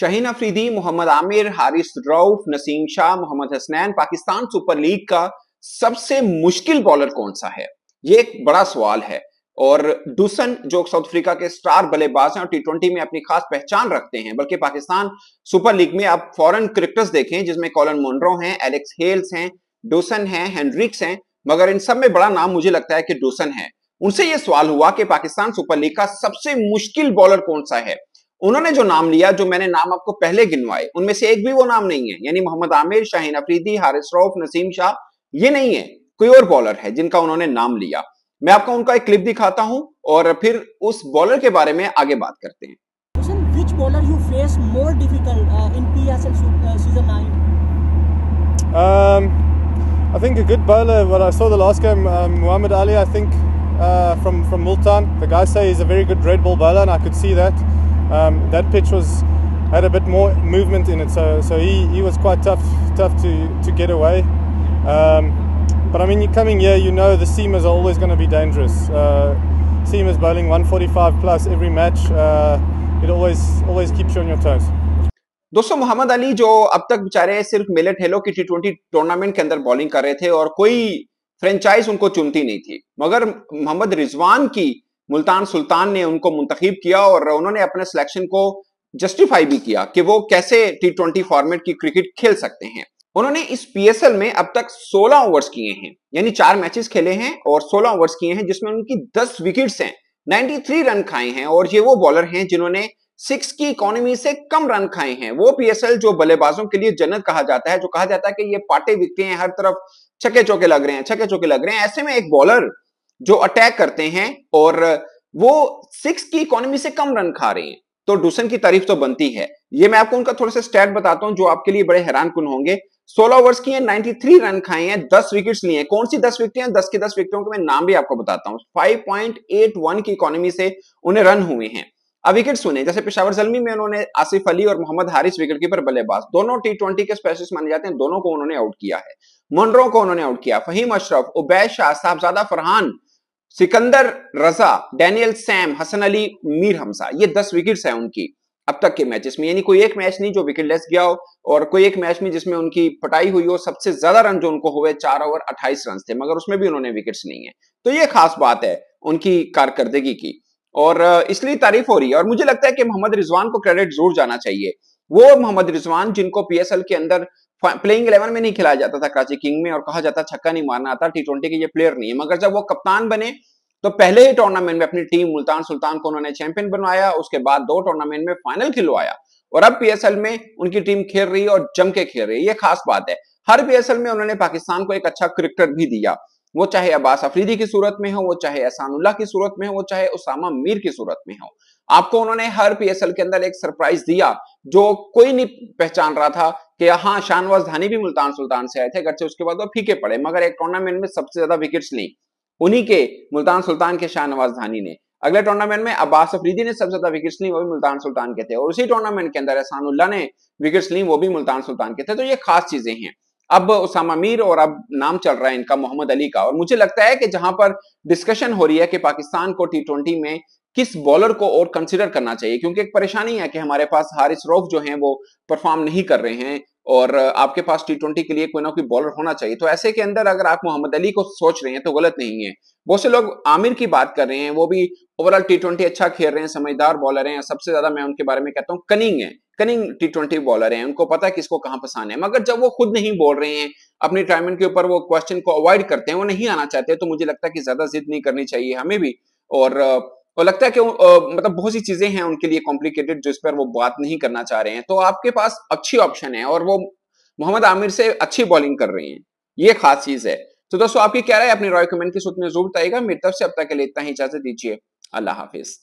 Shaheen Afridi Mohammad Amir Haris Rauf Naseem Shah Mohammad Hasnain Pakistan super league का सबसे मुश्किल बॉलर कौन सा है ये एक बड़ा सवाल है और डूसन जो साउथ अफ्रीका के स्टार बल्लेबाज हैं और टी ट्वेंटी में अपनी खास पहचान रखते हैं बल्कि पाकिस्तान सुपर लीग में आप फॉरेन क्रिकेटर्स देखें जिसमें कॉलन मोनरो हैं एलेक्स हेल्स हैं डूसन हैं हेनरिक्स हैं मगर इन सब में बड़ा नाम मुझे लगता है कि डूसन है उनसे यह सवाल हुआ कि पाकिस्तान सुपर लीग का सबसे मुश्किल बॉलर कौन सा है उन्होंने जो नाम लिया जो मैंने नाम आपको पहले गिनवाए उनमें से एक भी वो नाम नहीं है यानी मोहम्मद आमिर शाहीन अफरीदी हारिस रौफ नसीम शाह ये नहीं है कोई और बॉलर है जिनका उन्होंने नाम लिया मैं आपको उनका एक क्लिप दिखाता हूं और फिर उस बॉलर के बारे में आगे बात करते हैं I think a good bowler. What I saw the last game, um, Muhammad Ali. I think uh, from from Multan. The guys say he's a very good red ball bowler, and I could see that. um, that pitch was had a bit more movement in it, so so he, he was quite tough tough to, to get away. Um, but I mean, you're coming here, you know the seamers are always going to be dangerous. Uh, seamers bowling 145 plus every match, uh, it always always keeps you on your toes. दोस्तों मोहम्मद अली जो अब तक बेचारे सिर्फ मिलेट हेलो की T twenty tournament के अंदर बॉलिंग कर रहे थे और कोई फ्रेंचाइज उनको चुनती नहीं थी मगर मोहम्मद रिजवान की मुल्तान सुल्तान ने उनको मुंतखब किया और उन्होंने अपने सिलेक्शन को जस्टिफाई भी किया कि वो कैसे टी ट्वेंटी फॉर्मेट की क्रिकेट खेल सकते हैं उन्होंने इस पीएसएल में अब तक 16 ओवर्स किए हैं यानी चार मैचेस खेले हैं और 16 ओवर्स किए हैं जिसमें उनकी 10 विकेट्स हैं 93 रन खाए हैं और ये वो बॉलर हैं जिन्होंने सिक्स की इकोनॉमी से कम रन खाए हैं वो पीएसएल जो बल्लेबाजों के लिए जन्नत कहा जाता है जो कहा जाता है कि ये पाटे बिकते हैं हर तरफ छके चौके लग रहे हैं छके चौके लग रहे हैं ऐसे में एक बॉलर जो अटैक करते हैं और वो सिक्स की इकोनॉमी से कम रन खा रहे हैं तो डूसन की तारीफ तो बनती है ये मैं आपको उनका थोड़ा सा स्टैट बताता हूं जो आपके लिए बड़े हैरान कुन होंगे 16 ओवर्स की नाइनटी 93 रन खाए हैं 10 विकेट्स लिए हैं कौन सी 10 विकेटें हैं 10 की 10 विकेटों के मैं नाम भी आपको बताता हूं 5.81 की इकोनॉमी से उन्हें रन हुए हैं अब विकेट सुने जैसे पेशावर जलमी में उन्होंने आसिफ अली और मोहम्मद हारिस विकेट कीपर बल्लेबाज दोनों टी ट्वेंटी के स्पेशलिस्ट माने जाते हैं दोनों को उन्होंने आउट किया है मुनरो को उन्होंने आउट किया फहीम अशरफ उबैद शाह साहबजादा फरहान सिकंदर रजा डेनियल सैम हसन अली मीर हमसा ये दस विकेट्स हैं उनकी अब तक के मैचेस में यानी कोई एक मैच नहीं जो विकेट लेस गया हो और कोई एक मैच में जिसमें उनकी पटाई हुई हो सबसे ज्यादा रन जो उनको हुए चार ओवर अट्ठाईस रन थे मगर उसमें भी उन्होंने विकेट्स नहीं है तो ये खास बात है उनकी कारकर्दगी की और इसलिए तारीफ हो रही है और मुझे लगता है कि मोहम्मद रिजवान को क्रेडिट जरूर जाना चाहिए वो मोहम्मद रिजवान जिनको पीएसएल के अंदर प्लेइंग इलेवन में नहीं खिलाया जाता था कराची किंग में और कहा जाता छक्का नहीं मारना आता टी ट्वेंटी के ये प्लेयर नहीं है मगर जब वो कप्तान बने तो पहले ही टूर्नामेंट में अपनी टीम मुल्तान सुल्तान को उन्होंने चैंपियन बनवाया उसके बाद दो टूर्नामेंट में फाइनल खिलवाया और अब पीएसएल में उनकी टीम खेल रही है और जम के खेल रही है ये खास बात है हर पीएसएल में उन्होंने पाकिस्तान को एक अच्छा क्रिकेटर भी दिया वो चाहे अब्बास अफरीदी की सूरत में हो वो चाहे एहसानुल्लाह की सूरत में हो वो चाहे उसामा मीर की सूरत में हो आपको उन्होंने हर पीएसएल के अंदर एक सरप्राइज दिया जो कोई नहीं पहचान रहा था कि हाँ शाहनवाज धानी भी मुल्तान सुल्तान से आए थे अगरचे उसके बाद वो फीके पड़े मगर एक टूर्नामेंट में सबसे ज्यादा विकेट्स ली उन्हीं के मुल्तान सुल्तान के शाहनवाज धानी ने अगले टूर्नामेंट में अब्बास अफरीदी ने सबसे ज्यादा विकेट्स ली वो भी मुल्तान सुल्तान के थे और उसी टूर्नामेंट के अंदर एहसान उल्ला ने विकेट्स ली वो भी मुल्तान सुल्तान के थे तो ये खास चीजें हैं अब उसामा मीर और अब नाम चल रहा है इनका मोहम्मद अली का और मुझे लगता है कि जहां पर डिस्कशन हो रही है कि पाकिस्तान को टी ट्वेंटी में किस बॉलर को और कंसिडर करना चाहिए क्योंकि एक परेशानी है कि हमारे पास हारिस रौफ जो है वो परफॉर्म नहीं कर रहे हैं और आपके पास टी ट्वेंटी के लिए कोई ना कोई बॉलर होना चाहिए तो ऐसे के अंदर अगर आप मोहम्मद अली को सोच रहे हैं तो गलत नहीं है बहुत से लोग आमिर की बात कर रहे हैं वो भी ओवरऑल टी ट्वेंटी अच्छा खेल रहे हैं समझदार बॉलर हैं सबसे ज्यादा मैं उनके बारे में कहता हूँ कनिंग है कनिंग टी ट्वेंटी बॉलर है उनको पता है किसको कहाँ पसंद है मगर जब वो खुद नहीं बोल रहे हैं अपने टाइमिंग के ऊपर वो क्वेश्चन को अवॉइड करते हैं वो नहीं आना चाहते तो मुझे लगता है कि ज्यादा जिद नहीं करनी चाहिए हमें भी और और लगता है कि मतलब बहुत सी चीजें हैं उनके लिए कॉम्प्लिकेटेड जिस पर वो बात नहीं करना चाह रहे हैं तो आपके पास अच्छी ऑप्शन है और वो मोहम्मद आमिर से अच्छी बॉलिंग कर रही हैं ये खास चीज है तो दोस्तों आपकी क्या राय अपने रॉय कमेंट के सूत्र में जरूर बताइएगा मेरी तरफ से अब तक के लिए इतना ही इजाजत दीजिए अल्लाह हाफिज़